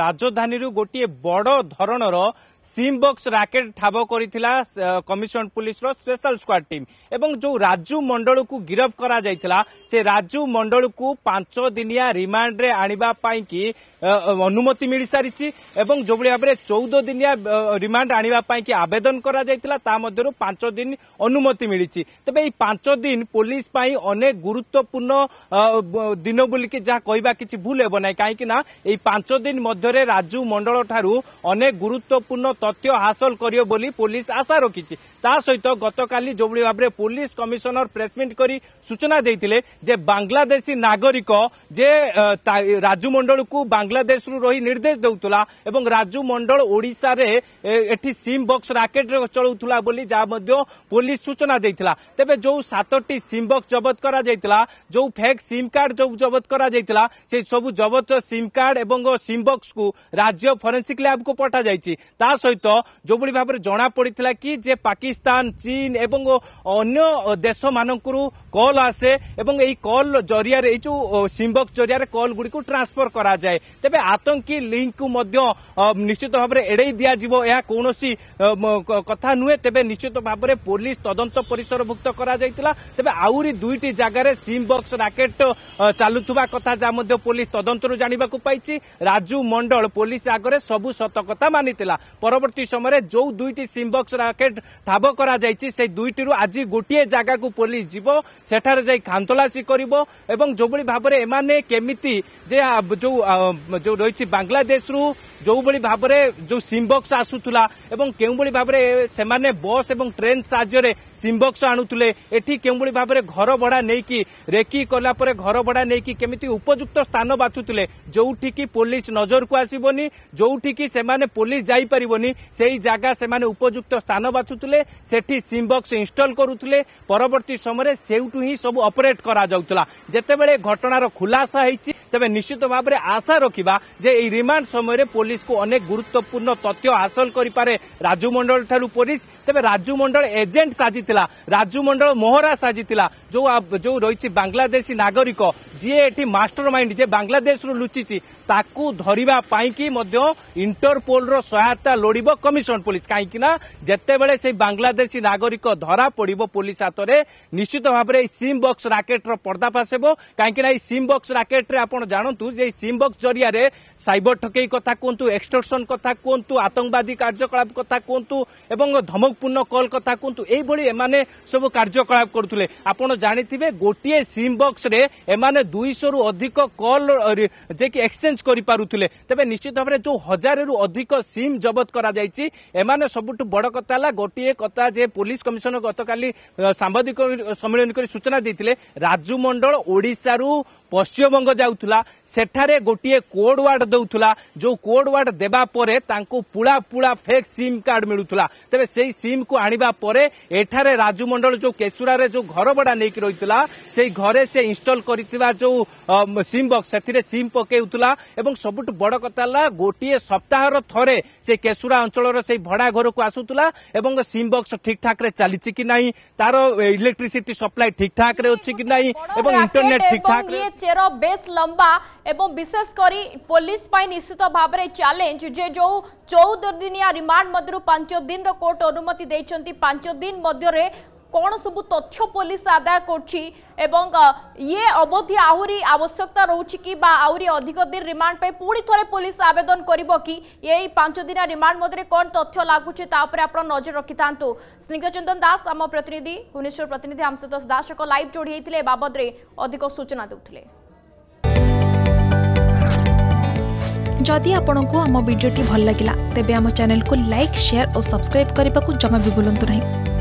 ରାଜଧାନୀରୁ ଗୋଟିଏ ବଡ଼ ଧରଣର সিম বক্স ରାକେଟ୍ ଠାବ କରିଥିଲା କମିଶନ ପୁଲିସର ସ୍ପେଶାଲ ସ୍କ୍ୱାଡ୍ ଟିମ୍ ଏବଂ ଯେଉଁ ରାଜୁ ମଣ୍ଡଳକୁ ଗିରଫ କରାଯାଇଥିଲା ସେ ରାଜୁ ମଣ୍ଡଳକୁ ପାଞ୍ଚ ଦିନିଆ ରିମାଣ୍ଡରେ ଆଣିବା ପାଇଁକି ଅନୁମତି ମିଳିସାରିଛି ଏବଂ ଯେଉଁଭଳି ଭାବରେ ଚଉଦ ଦିନିଆ ରିମାଣ୍ଡ ଆଣିବା ପାଇଁକି ଆବେଦନ କରାଯାଇଥିଲା ତା ମଧ୍ୟରୁ ପାଞ୍ଚ ଦିନ ଅନୁମତି ମିଳିଛି ତେବେ ଏହି ପାଞ୍ଚ ଦିନ ପୋଲିସ ପାଇଁ ଅନେକ ଗୁରୁତ୍ୱପୂର୍ଣ୍ଣ ଦିନ ବୋଲିକି ଯାହା କହିବା କିଛି ଭୁଲ ହେବ ନାହିଁ କାହିଁକି ନା ଏହି ପାଞ୍ଚ ଦିନ ମଧ୍ୟରେ ରାଜୁ ମଣ୍ଡଳ ଠାରୁ ଅନେକ ଗୁରୁତ୍ୱପୂର୍ଣ୍ଣ ତଥ୍ୟ ହାସଲ କରିବ ବୋଲି ପୋଲିସ ଆଶା ରଖିଛି ତା ସହିତ ଗତକାଲି ଯେଉଁଭଳି ଭାବରେ ପୋଲିସ କମିଶନର ପ୍ରେସମିଟ୍ କରି ସୂଚନା ଦେଇଥିଲେ ଯେ ବାଂଲାଦେଶୀ ନାଗରିକ ଯେ ରାଜୁ ମଣ୍ଡଳକୁ ବାଂଲାଦେଶରୁ ରହି ନିର୍ଦ୍ଦେଶ ଦେଉଥିଲା ଏବଂ ରାଜୁ ମଣ୍ଡଳ ଓଡ଼ିଶାରେ ଏଠି ସିମ୍ ବକ୍ସ ରାକେଟରେ ଚଳାଉଥିଲା ବୋଲି ଯାହା ମଧ୍ୟ ପୋଲିସ ସୂଚନା ଦେଇଥିଲା ତେବେ ଯେଉଁ ସାତଟି ସିମ୍ ବକ୍ସ ଜବତ କରାଯାଇଥିଲା ଯେଉଁ ଫେକ୍ ସିମ୍ କାର୍ଡ ଯେଉଁ ଜବତ କରାଯାଇଥିଲା সেই সবু জবত সিম কার্ড এবং সিম বক্সକୁ ରାଜ୍ୟ ଫରେନ୍ସିକ୍ ଲ୍ୟାବ୍କୁ ପଠାଯାଇଛି ତା ସହିତ ଯେଉଁଭଳି ଭାବରେ ଜଣାପଡ଼ିଥିଲା କି ଯେ ପାକିସ୍ତାନ ଚୀନ ଏବଂ ଅନ୍ୟ ଦେଶମାନଙ୍କରୁ କଲ୍ ଆସେ ଏବଂ ଏହି କଲ୍ ଜରିଆରେ ଏଇ ଯେଉଁ ସିମ୍ବକ୍ ଜରିଆରେ କଲ୍ ଗୁଡ଼ିକୁ ଟ୍ରାନ୍ସଫର କରାଯାଏ ତେବେ ଆତଙ୍କୀ ଲିଙ୍କ୍କୁ ମଧ୍ୟ ନିଶ୍ଚିତ ଭାବରେ ଏଡ଼େଇ ଦିଆଯିବ ଏହା କୌଣସି କଥା ନୁହେଁ ତେବେ ନିଶ୍ଚିତ ଭାବରେ ପୋଲିସ ତଦନ୍ତ ପରିସରଭୁକ୍ତ କରାଯାଇଥିଲା ତେବେ ଆହୁରି ଦୁଇଟି ଜାଗାରେ ସିମ୍ ବକ୍ସ ରାକେଟ ଚାଲୁଥିବା କଥା ଯାହା ମଧ୍ୟ ପୋଲିସ ତଦନ୍ତରୁ ଜାଣିବାକୁ ପାଇଛି ରାଜୁ ମଣ୍ଡଳ ପୋଲିସ ଆଗରେ ସବୁ ସତକଥା କଥା ମାନିଥିଲା ପରବର୍ତ୍ତୀ ସମୟରେ ଯେଉଁ ଦୁଇଟି ସିମ୍ବକ୍ସ ରାକେଟ୍ ଠାବ କରାଯାଇଛି ସେହି ଦୁଇଟିରୁ ଆଜି ଗୋଟିଏ ଜାଗାକୁ ପୋଲିସ ଯିବ ସେଠାରେ ଯାଇ ଖାନ୍ତଲାସୀ କରିବ ଏବଂ ଯେଉଁଭଳି ଭାବରେ ଏମାନେ କେମିତି ଯେ ଯେଉଁ ଯେଉଁ ରହିଛି ବାଂଲାଦେଶରୁ ଯେଉଁଭଳି ଭାବରେ ଯେଉଁ ସିମ୍ବକ୍ସ ଆସୁଥିଲା ଏବଂ କେଉଁଭଳି ଭାବରେ ସେମାନେ ବସ୍ ଏବଂ ଟ୍ରେନ୍ ସାହାଯ୍ୟରେ ସିମ୍ବକ୍ସ ଆଣୁଥିଲେ ଏଠି କେଉଁଭଳି ଭାବରେ ଘର ଭଡ଼ା ନେଇକି ରେକି କଲା ପରେ ଘର ଭଡ଼ା ନେଇକି କେମିତି ଉପଯୁକ୍ତ ସ୍ଥାନ ବାଛୁଥିଲେ ଯେଉଁଠିକି ପୋଲିସ ନଜରକୁ ଆସିବନି ଯେଉଁଠିକି ସେମାନେ ପୋଲିସ ଯାଇପାରିବନି ସେଇ ଜାଗା ସେମାନେ ଉପଯୁକ୍ତ ସ୍ଥାନ ବାଛୁଥିଲେ ସେଠି ସିମ୍ବକ୍ସ ଇନଷ୍ଟଲ କରୁଥିଲେ ପରବର୍ତ୍ତୀ ସମୟରେ ସେଇଠୁ ହିଁ ସବୁ ଅପରେଟ୍ କରାଯାଉଥିଲା ଯେତେବେଳେ ଘଟଣାର ଖୁଲାସା ହେଇଛି ତେବେ ନିଶ୍ଚିତ ଭାବରେ ଆଶା ରଖିବା ଯେ ଏହି ରିମାଣ୍ଡ ସମୟରେ ପୋଲିସ পুলিশকে অনেক গুরুত্বপূর্ণ তথ্য হাসল করে রাজু মন্ডল ঠার পুলিশ তবে রাজু মন্ডল এজেন্ট সাজি রাজু মন্ডল মোহরা সাজি যে রয়েছে বাংলাদেশী নাগরিক যিয়ে এটি মাস্টর মাইন্ড যে বাংলাদেশর লুচিছি ତାକୁ ଧରିବା ପାଇଁକି ମଧ୍ୟ ଇଣ୍ଟରପୋଲର ସହାୟତା ଲୋଡ଼ିବ କମିଶନ ପୋଲିସ କାହିଁକିନା ଯେତେବେଳେ ସେଇ ବାଂଲାଦେଶୀ ନାଗରିକ ଧରା ପଡ଼ିବ ପୋଲିସ ହାତରେ ନିଶ୍ଚିତ ଭାବରେ ଏଇ ସିମ୍ ବକ୍ସ ରାକେଟର ପର୍ଦ୍ଦାଫାଶ ହେବ କାହିଁକିନା ଏଇ ସିମ୍ ବକ୍ସ ରାକେଟରେ ଆପଣ ଜାଣନ୍ତୁ ଯେ ଏଇ ସିମ୍ ବକ୍ସ ଜରିଆରେ ସାଇବର ଠକେଇ କଥା କୁହନ୍ତୁ ଏକ୍ସଟର୍ସନ୍ କଥା କୁହନ୍ତୁ ଆତଙ୍କବାଦୀ କାର୍ଯ୍ୟକଳାପ କଥା କୁହନ୍ତୁ ଏବଂ ଧମକପୂର୍ଣ୍ଣ କଲ୍ କଥା କୁହନ୍ତୁ ଏଇଭଳି ଏମାନେ ସବୁ କାର୍ଯ୍ୟକଳାପ କରୁଥିଲେ ଆପଣ ଜାଣିଥିବେ ଗୋଟିଏ ସିମ୍ ବକ୍ସରେ ଏମାନେ ଦୁଇଶହରୁ ଅଧିକ କଲ୍ ଯେ କି ଏକ୍ସଚେଞ୍ଜ ଚ୍ୟାଲେଞ୍ଜ କରିପାରୁଥିଲେ ତେବେ ନିଶ୍ଚିତ ଭାବରେ ଯେଉଁ ହଜାରରୁ ଅଧିକ ସିମ୍ ଜବତ କରାଯାଇଛି ଏମାନେ ସବୁଠୁ ବଡ଼ କଥା ହେଲା ଗୋଟିଏ କଥା ଯେ ପୋଲିସ କମିଶନର ଗତକାଲି ସାମ୍ବାଦିକ ସମ୍ମିଳନୀ କରି ସୂଚନା ଦେଇଥିଲେ ରାଜୁ ମଣ୍ଡଳ ଓଡ଼ିଶାରୁ পশ্চিমবঙ্গ যাওয়া সেঠারে গোটিয়ে কোড ওয়ার্ড দেউলা যে কোড ওয়ার্ড দেওয়া পরে তাঁকু পুড়া পুড়া ফেক সিম কার্ড মিলুলা তবে সেই সিম কু আনবা পরে এঠারে রাজু মন্ডল যে কেশুরারে যে ঘর ভড়া নেই রয়েছে সেই ঘরে সে ইনস্টল করে যে সিম বক্স সেথিরে সিম পকাউলা এবং সবুঠ বড় কথা হল গোটিয়ে সপ্তাহর থরে সে কেশুরা অঞ্চলর সেই ভড়া ঘরকু আসুলা এবং সিম বক্স ঠিকঠাকরে চালিছে কি না তার ইলেকট্রিসিটি সপ্লাই ঠিকঠাকরে অছি কি না এবং ইন্টারনেট ঠিকঠাকরে চের বেশ লম্বা এবং বিশেষ করে পুলিশ পাই নিশ্চিত ভাবে চ্যালেঞ্জ যে যে চৌদ দিনিয়া রিমান্ড মধ্যে পাঁচ দিনর কোর্ট অনুমতি দিয়েছেন পাঁচ দিন মধ্যে কোণ সবু তথ্য পুলিশ আদায় করছি এবং ইয়ে অবধি আহরি আবশ্যকতা রয়েছে কি বা আহরি অধিক দিন রিমান্ড পাই পুঁ থরে পুলিশ আবেদন করব কি এই পাঁচ দিন রিমান্ড মধ্যে কোণ তথ্য লাগুছে তা উপরে আপনার নজর রক্ষি থাকে স্নিগ্ধচন্দন দাস আম প্রতিনিধি ভুবনেশ্বর প্রতিনিধি আমসুতোষ দাস এক লাইভ যোড়ি হয়েছে এ বাবদে অধিক সূচনা দেউলে जदि आपण को आम भिडी भल लगा तेब आम चेल्क लाइक सेयार और सब्सक्राइब करने को जमा भी बुलां नहीं